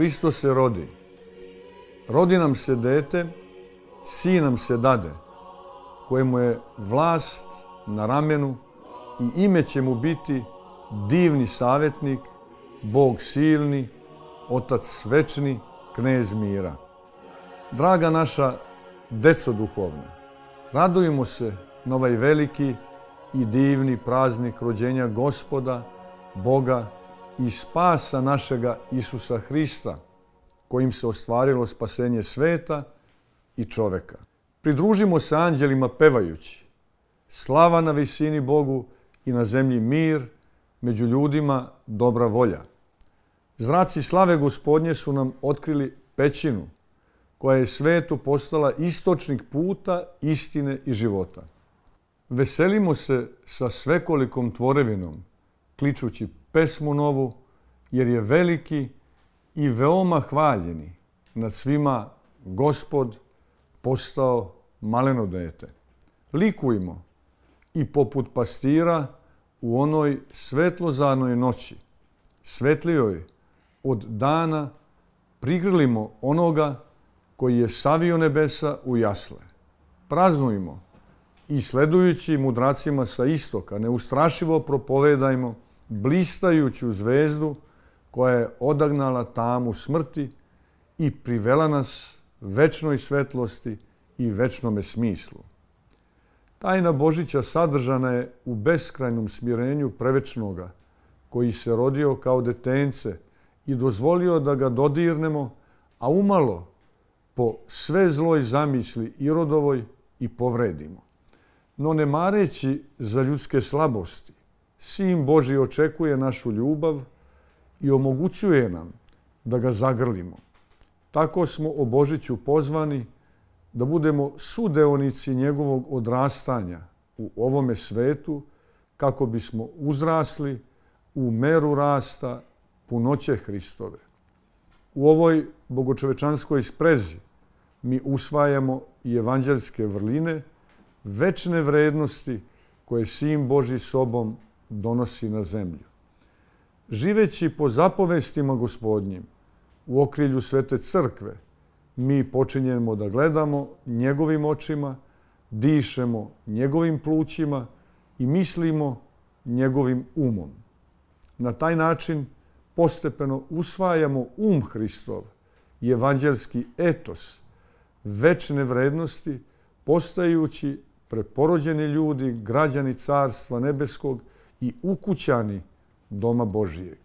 Hristos se rodi. Rodi nam se dete, sin nam se dade, kojemu je vlast na ramenu i ime će mu biti divni savjetnik, Bog silni, Otac večni, knez mira. Draga naša deco duhovna, radujemo se na ovaj veliki i divni praznik rođenja gospoda, Boga i spasa našega Isusa Hrista, kojim se ostvarilo spasenje sveta i čoveka. Pridružimo se anđelima pevajući. Slava na visini Bogu i na zemlji mir, među ljudima dobra volja. Zraci slave gospodnje su nam otkrili pećinu, koja je svetu postala istočnik puta, istine i života. Veselimo se sa svekolikom tvorevinom, kličući pesmu novu, jer je veliki i veoma hvaljeni nad svima gospod postao maleno dete. Likujmo i poput pastira u onoj svetlozanoj noći, svetlijoj od dana, prigrlimo onoga koji je savio nebesa u jasle. Praznujmo i sledujući mudracima sa istoka, neustrašivo propovedajmo blistajuću zvezdu koja je odagnala tamu smrti i privela nas večnoj svetlosti i večnome smislu. Tajna Božića sadržana je u beskrajnom smirenju prevečnoga, koji se rodio kao detence i dozvolio da ga dodirnemo, a umalo po sve zloj zamisli i rodovoj i povredimo. No ne mareći za ljudske slabosti, Sin Boži očekuje našu ljubav i omogućuje nam da ga zagrlimo. Tako smo o Božiću pozvani da budemo sudeonici njegovog odrastanja u ovome svetu kako bismo uzrasli u meru rasta punoće Hristove. U ovoj bogočovečanskoj sprezi mi usvajamo i evanđelske vrline, večne vrednosti koje Sin Boži sobom donosi na zemlju. Živeći po zapovestima gospodnjim u okrilju Svete crkve, mi počinjemo da gledamo njegovim očima, dišemo njegovim plućima i mislimo njegovim umom. Na taj način postepeno usvajamo um Hristov evanđelski etos večne vrednosti, postajući preporođeni ljudi, građani Carstva Nebeskog, i ukućani Doma Božijeg.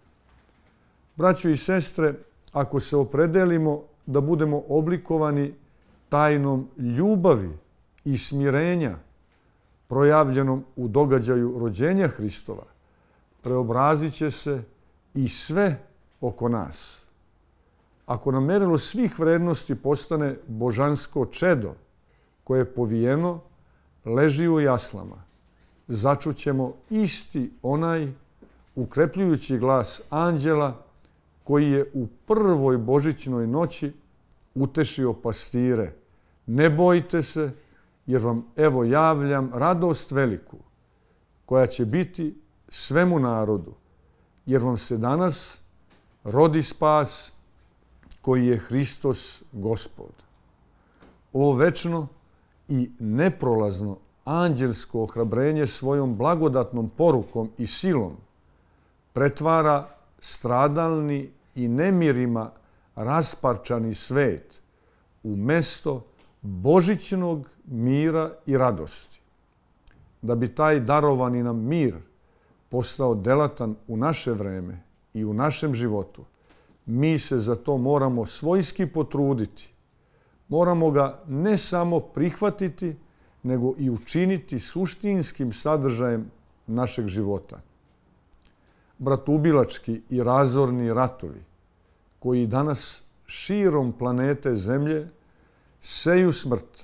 Braćo i sestre, ako se opredelimo da budemo oblikovani tajnom ljubavi i smirenja projavljenom u događaju rođenja Hristova, preobrazit će se i sve oko nas. Ako nam merilo svih vrednosti postane božansko čedo koje je povijeno, leži u jaslama, začućemo isti onaj ukrepljujući glas anđela koji je u prvoj božićnoj noći utešio pastire. Ne bojte se, jer vam evo javljam radost veliku, koja će biti svemu narodu, jer vam se danas rodi spas koji je Hristos gospod. Ovo večno i neprolazno anđelsko ohrabrenje svojom blagodatnom porukom i silom pretvara stradalni i nemirima rasparčani svet u mesto božićnog mira i radosti. Da bi taj darovani nam mir postao delatan u naše vreme i u našem životu, mi se za to moramo svojski potruditi. Moramo ga ne samo prihvatiti, nego i učiniti suštinskim sadržajem našeg života. Bratubilački i razorni ratovi koji danas širom planete Zemlje seju smrt,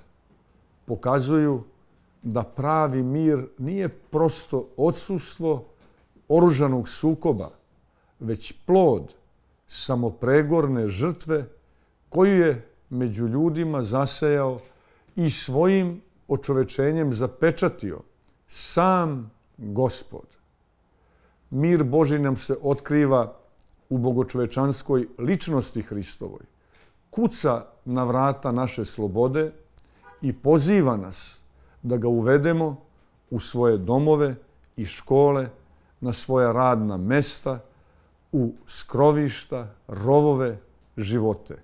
pokazuju da pravi mir nije prosto odsustvo oružanog sukoba, već plod samopregorne žrtve koju je među ljudima zasejao i svojim očovečenjem zapečatio sam gospod. Mir Boži nam se otkriva u bogočovečanskoj ličnosti Hristovoj. Kuca na vrata naše slobode i poziva nas da ga uvedemo u svoje domove i škole, na svoja radna mesta, u skrovišta, rovove, živote.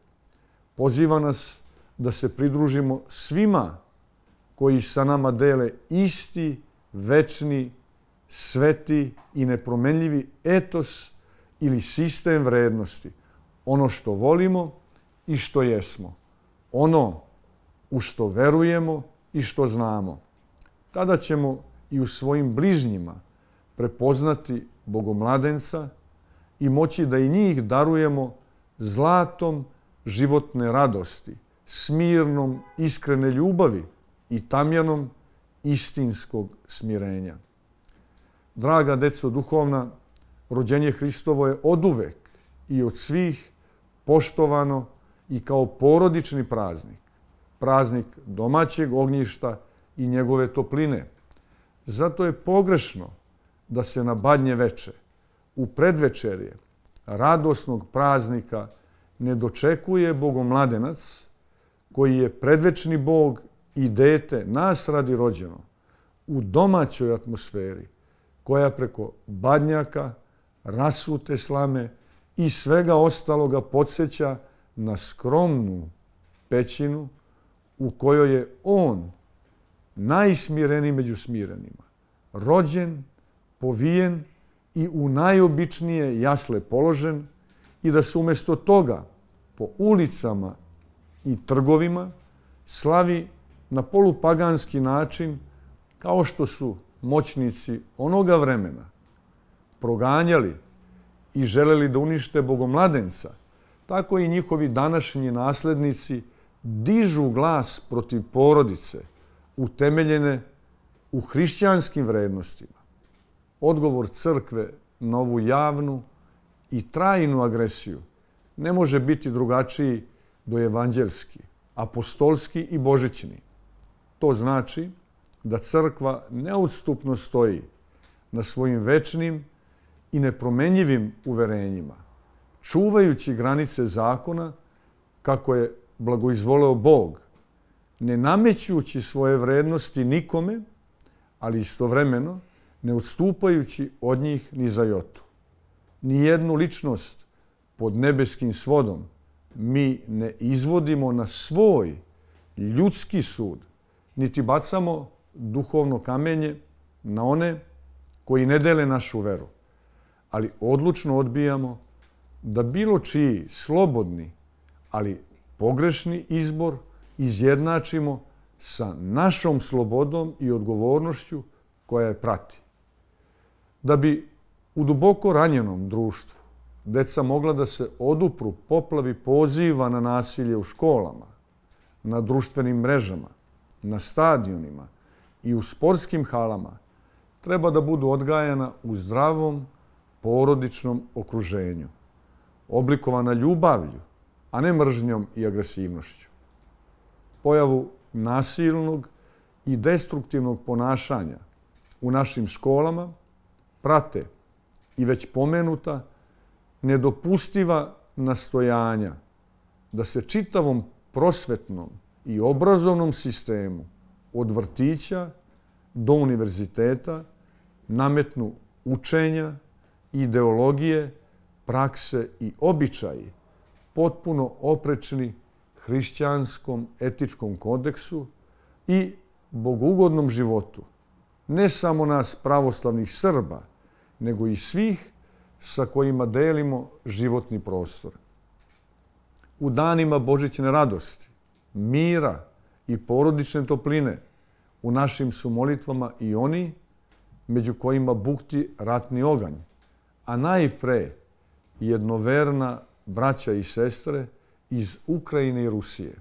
Poziva nas da se pridružimo svima koji sa nama dele isti, večni, sveti i nepromenljivi etos ili sistem vrednosti. Ono što volimo i što jesmo. Ono u što verujemo i što znamo. Tada ćemo i u svojim bližnjima prepoznati bogomladenca i moći da i njih darujemo zlatom životne radosti, smirnom iskrene ljubavi, i tamjanom istinskog smirenja. Draga deco duhovna, rođenje Hristovo je od uvek i od svih poštovano i kao porodični praznik. Praznik domaćeg ognjišta i njegove topline. Zato je pogrešno da se na badnje veče, u predvečerje, radosnog praznika ne dočekuje bogomladenac koji je predvečni bog i dete nas radi rođeno u domaćoj atmosferi koja preko badnjaka, rasute slame i svega ostaloga podsjeća na skromnu pećinu u kojoj je on najsmireniji među smirenima, rođen, povijen i u najobičnije jasle položen i da se umjesto toga po ulicama i trgovima slavi na polupaganski način, kao što su moćnici onoga vremena proganjali i želeli da unište bogomladenca, tako i njihovi današnji naslednici dižu glas protiv porodice utemeljene u hrišćanskim vrednostima. Odgovor crkve na ovu javnu i trajnu agresiju ne može biti drugačiji do evanđelski, apostolski i božićni. To znači da crkva neodstupno stoji na svojim večnim i nepromenjivim uverenjima, čuvajući granice zakona kako je blagoizvoleo Bog, ne namećujući svoje vrednosti nikome, ali istovremeno ne odstupajući od njih ni za jotu. Nijednu ličnost pod nebeskim svodom mi ne izvodimo na svoj ljudski sud, niti bacamo duhovno kamenje na one koji ne dele našu veru, ali odlučno odbijamo da bilo čiji slobodni, ali pogrešni izbor izjednačimo sa našom slobodom i odgovornošću koja je prati. Da bi u duboko ranjenom društvu deca mogla da se odupru poplavi poziva na nasilje u školama, na društvenim mrežama, na stadionima i u sportskim halama treba da budu odgajana u zdravom, porodičnom okruženju, oblikovana ljubavlju, a ne mržnjom i agresivnošću. Pojavu nasilnog i destruktivnog ponašanja u našim školama prate i već pomenuta nedopustiva nastojanja da se čitavom prosvetnom i obrazovnom sistemu od vrtića do univerziteta nametnu učenja, ideologije, prakse i običaji potpuno oprečni hrišćanskom etičkom kodeksu i bogougodnom životu, ne samo nas pravoslavnih Srba, nego i svih sa kojima delimo životni prostor. U danima Božićne radosti mira i porodične topline u našim su molitvama i oni među kojima bukti ratni oganj, a najpre jednoverna braća i sestre iz Ukrajine i Rusije.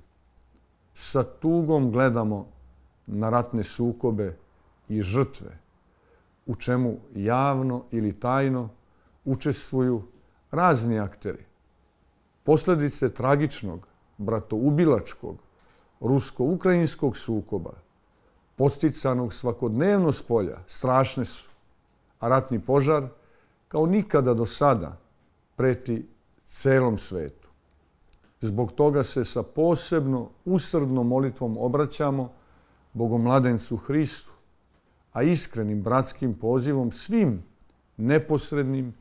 Sa tugom gledamo na ratne sukobe i žrtve, u čemu javno ili tajno učestvuju razni akteri. Posledice tragičnog bratoubilačkog rusko-ukrajinskog sukoba, posticanog svakodnevno s polja, strašne su. A ratni požar, kao nikada do sada, preti celom svetu. Zbog toga se sa posebno usrdnom molitvom obraćamo Bogomladencu Hristu, a iskrenim bratskim pozivom svim neposrednim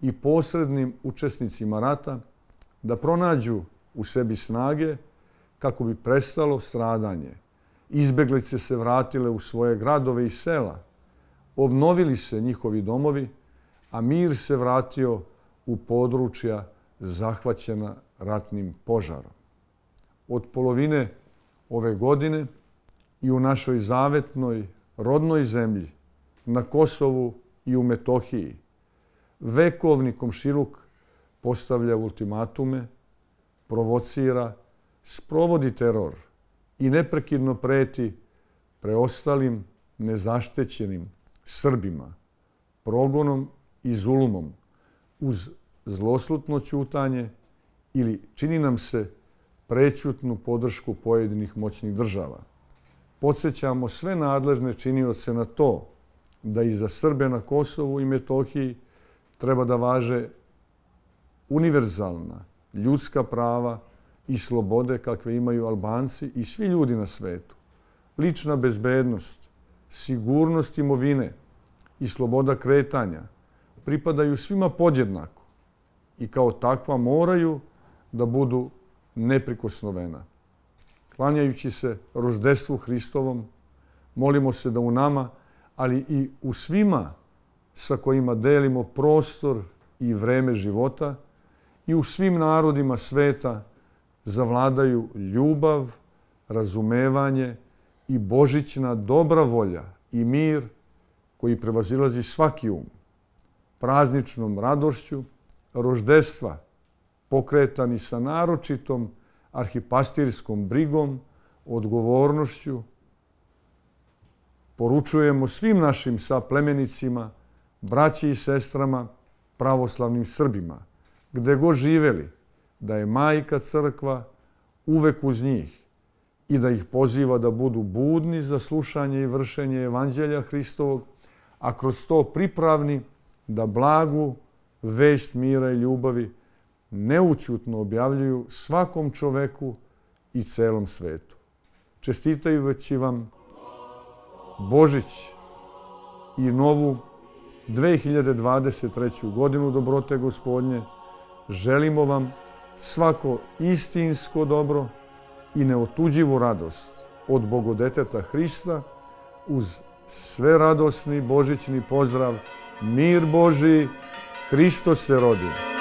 i posrednim učesnicima rata da pronađu u sebi snage kako bi prestalo stradanje. Izbeglice se vratile u svoje gradove i sela, obnovili se njihovi domovi, a mir se vratio u područja zahvaćena ratnim požarom. Od polovine ove godine i u našoj zavetnoj rodnoj zemlji, na Kosovu i u Metohiji, vekovni komšiluk postavlja ultimatume provocira, sprovodi teror i neprekidno preti preostalim nezaštećenim Srbima, progonom i zulumom uz zloslutno ćutanje ili čini nam se prećutnu podršku pojedinih moćnih država. Podsećamo sve nadležne činioce na to da i za Srbe na Kosovu i Metohiji treba da važe univerzalna ljudska prava i slobode kakve imaju Albanci i svi ljudi na svetu. Lična bezbednost, sigurnost imovine i sloboda kretanja pripadaju svima podjednako i kao takva moraju da budu neprikosnovena. Klanjajući se roždestvu Hristovom, molimo se da u nama, ali i u svima sa kojima delimo prostor i vreme života – i u svim narodima sveta zavladaju ljubav, razumevanje i božićna dobra volja i mir koji prevazilazi svaki um. Prazničnom radošću roždestva pokretani sa naročitom arhipastirskom brigom, odgovornošću, poručujemo svim našim saplemenicima, braći i sestrama, pravoslavnim Srbima – gde god živeli, da je majka crkva uvek uz njih i da ih poziva da budu budni za slušanje i vršenje evanđelja Hristovog, a kroz to pripravni da blagu vest mira i ljubavi neućutno objavljuju svakom čoveku i celom svetu. Čestitajući vam Božić i novu 2023. godinu dobrote gospodnje, Želimo vam svako istinsko dobro i neotuđivu radost od Bogodeteta Hrista uz sve radosni božićni pozdrav Mir Boži, Hristo se rodi.